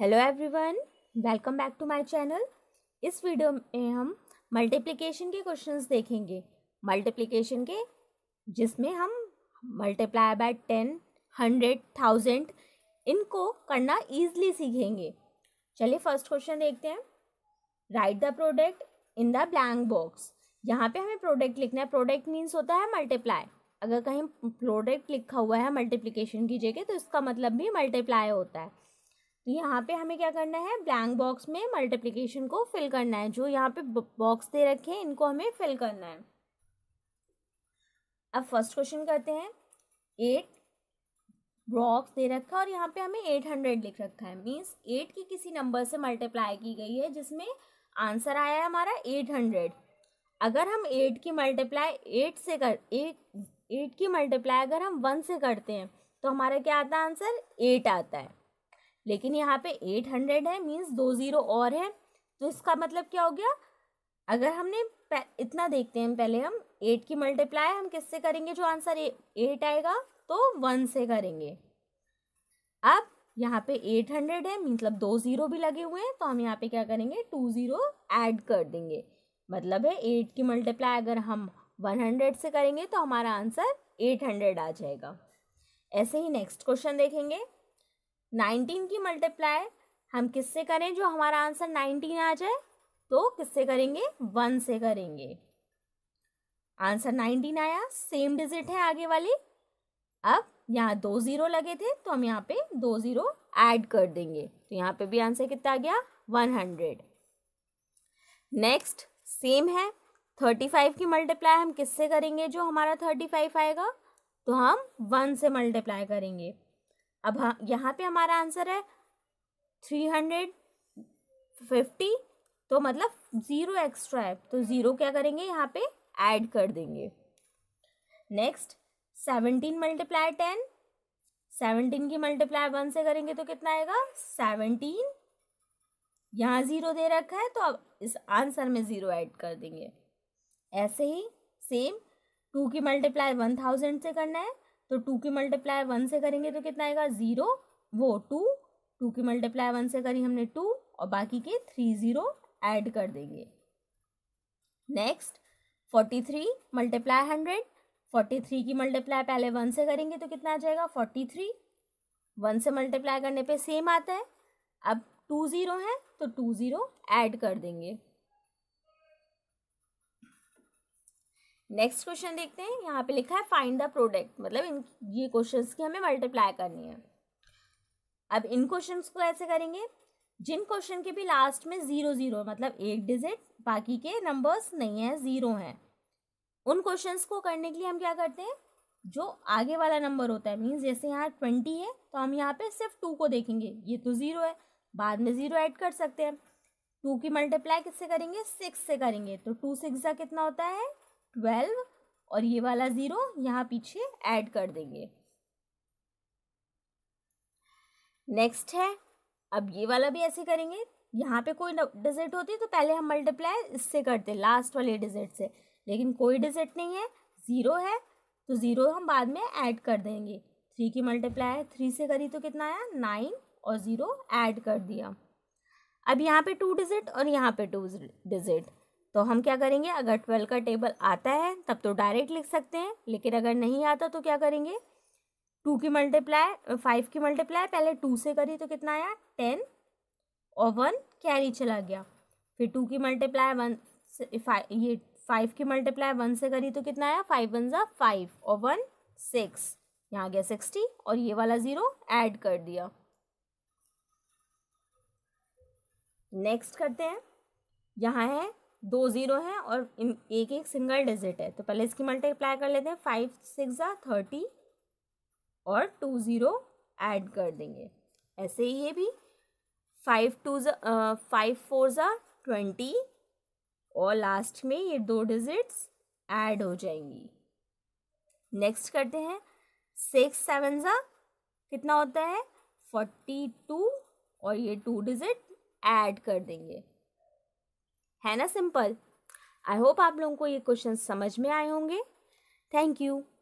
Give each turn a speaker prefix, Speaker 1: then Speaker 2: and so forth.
Speaker 1: hello everyone welcome back to my channel इस वीडियो में हम मल्टीप्लिकेशन के क्वेश्चंस देखेंगे मल्टीप्लिकेशन के जिसमें हम multiply by ten hundred thousand इनको करना इजीली सीखेंगे चलिए फर्स्ट क्वेश्चन देखते हैं write the product in the blank box यहाँ पे हमें प्रोडक्ट लिखना है प्रोडक्ट मीन्स होता है मल्टीप्लाई अगर कहीं प्रोडक्ट लिखा हुआ है मल्टीप्लिकेशन की जगह तो इसका मतलब भी मल्टीप्लाई होता है तो यहाँ पे हमें क्या करना है ब्लैंक बॉक्स में मल्टीप्लिकेशन को फिल करना है जो यहाँ पे बॉक्स दे रखे हैं इनको हमें फिल करना है अब फर्स्ट क्वेश्चन करते हैं एट ब्रॉक्स दे रखा है और यहाँ पे हमें एट हंड्रेड लिख रखा है मीन्स एट की किसी नंबर से मल्टीप्लाई की गई है जिसमें आंसर आया है हमारा एट हंड्रेड अगर हम एट की मल्टीप्लाई एट से कर एट एट की मल्टीप्लाई अगर हम वन से करते हैं तो हमारा क्या आता है आंसर एट आता है लेकिन यहाँ पे एट हंड्रेड है मीन्स दो ज़ीरो और है तो इसका मतलब क्या हो गया अगर हमने इतना देखते हैं पहले हम एट की मल्टीप्लाई हम किससे करेंगे जो आंसर एट आएगा तो वन से करेंगे अब यहाँ पे एट हंड्रेड है मतलब दो ज़ीरो भी लगे हुए हैं तो हम यहाँ पे क्या करेंगे टू ज़ीरो ऐड कर देंगे मतलब है एट की मल्टीप्लाई अगर हम वन हंड्रेड से करेंगे तो हमारा आंसर एट हंड्रेड आ जाएगा ऐसे ही नेक्स्ट क्वेश्चन देखेंगे नाइनटीन की मल्टीप्लाई हम किससे करें जो हमारा आंसर नाइनटीन आ जाए तो किससे करेंगे वन से करेंगे आंसर नाइनटीन आया सेम डिजिट है आगे वाली अब यहाँ दो ज़ीरो लगे थे तो हम यहाँ पे दो ज़ीरो ऐड कर देंगे तो यहाँ पे भी आंसर कितना आ गया वन हंड्रेड नेक्स्ट सेम है थर्टी फाइव की मल्टीप्लाई हम किससे करेंगे जो हमारा थर्टी फाइव आएगा तो हम वन से मल्टीप्लाई करेंगे अब हाँ यहाँ पे हमारा आंसर है थ्री हंड्रेड फिफ्टी तो मतलब ज़ीरो एक्स्ट्रा है तो ज़ीरो क्या करेंगे यहाँ पे ऐड कर देंगे next seventeen multiply ten seventeen की मल्टीप्लाई वन से करेंगे तो कितना आएगा सेवनटीन यहाँ ज़ीरो दे रखा है तो अब इस आंसर में ज़ीरो ऐड कर देंगे ऐसे ही सेम टू की मल्टीप्लाई वन थाउजेंड से करना है तो टू की मल्टीप्लाई वन से करेंगे तो कितना आएगा ज़ीरो वो टू टू की मल्टीप्लाई वन से करी हमने टू और बाकी के थ्री ज़ीरो ऐड कर देंगे next forty three multiply hundred forty three की मल्टीप्लाई पहले वन से करेंगे तो कितना आ जाएगा फोर्टी थ्री वन से मल्टीप्लाई करने पे सेम आता है अब टू ज़ीरो है तो टू ज़ीरो ऐड कर देंगे नेक्स्ट क्वेश्चन देखते हैं यहाँ पे लिखा है फाइंड द प्रोडक्ट मतलब इन ये क्वेश्चन की हमें मल्टीप्लाई करनी है अब इन क्वेश्चन को ऐसे करेंगे जिन क्वेश्चन के भी लास्ट में ज़ीरो ज़ीरो मतलब एक डिजिट बाकी के नंबर्स नहीं हैं ज़ीरो हैं उन क्वेश्चंस को करने के लिए हम क्या करते हैं जो आगे वाला नंबर होता है मीन्स जैसे यहाँ ट्वेंटी है तो हम यहाँ पे सिर्फ टू को देखेंगे ये तो ज़ीरो है बाद में ज़ीरो ऐड कर सकते हैं टू की मल्टीप्लाई किससे करेंगे सिक्स से करेंगे तो टू सिक्स का कितना होता है ट्वेल्व और ये वाला ज़ीरो यहाँ पीछे ऐड कर देंगे नेक्स्ट है अब ये वाला भी ऐसे करेंगे यहाँ पे कोई डिजिट होती है तो पहले हम मल्टीप्लाई इससे करते लास्ट वाले डिजिट से लेकिन कोई डिजिट नहीं है ज़ीरो है तो ज़ीरो हम बाद में ऐड कर देंगे थ्री की मल्टीप्लाई थ्री से करी तो कितना आया नाइन और ज़ीरो ऐड कर दिया अब यहाँ पे टू डिजिट और यहाँ पे टू डिजिट तो हम क्या करेंगे अगर ट्वेल्व का टेबल आता है तब तो डायरेक्ट लिख सकते हैं लेकिन अगर नहीं आता तो क्या करेंगे टू की मल्टीप्लाई फाइव की मल्टीप्लाई पहले टू से करी तो कितना आया टेन और वन कैरी चला गया फिर टू की मल्टीप्लाई वन फाइव ये फाइव की मल्टीप्लाई वन से करी तो कितना आया फाइव वन ज़ा फाइव और वन सिक्स यहाँ गया सिक्सटी और ये वाला ज़ीरो ऐड कर दिया नेक्स्ट करते हैं यहाँ है दो ज़ीरो हैं और एक एक सिंगल डिजिट है तो पहले इसकी मल्टीप्लाई कर लेते हैं फाइव सिक्स ज़ा थर्टी और टू ज़ीरो ऐड कर देंगे ऐसे ही ये भी फाइव टू फाइव फोर ज़ा ट्वेंटी और लास्ट में ये दो डिजिट्स ऐड हो जाएंगी नेक्स्ट करते हैं सिक्स सेवन ज़ा कितना होता है फोर्टी टू और ये टू डिजिट ऐड कर देंगे है ना सिंपल आई होप आप लोगों को ये क्वेश्चन समझ में आए होंगे थैंक यू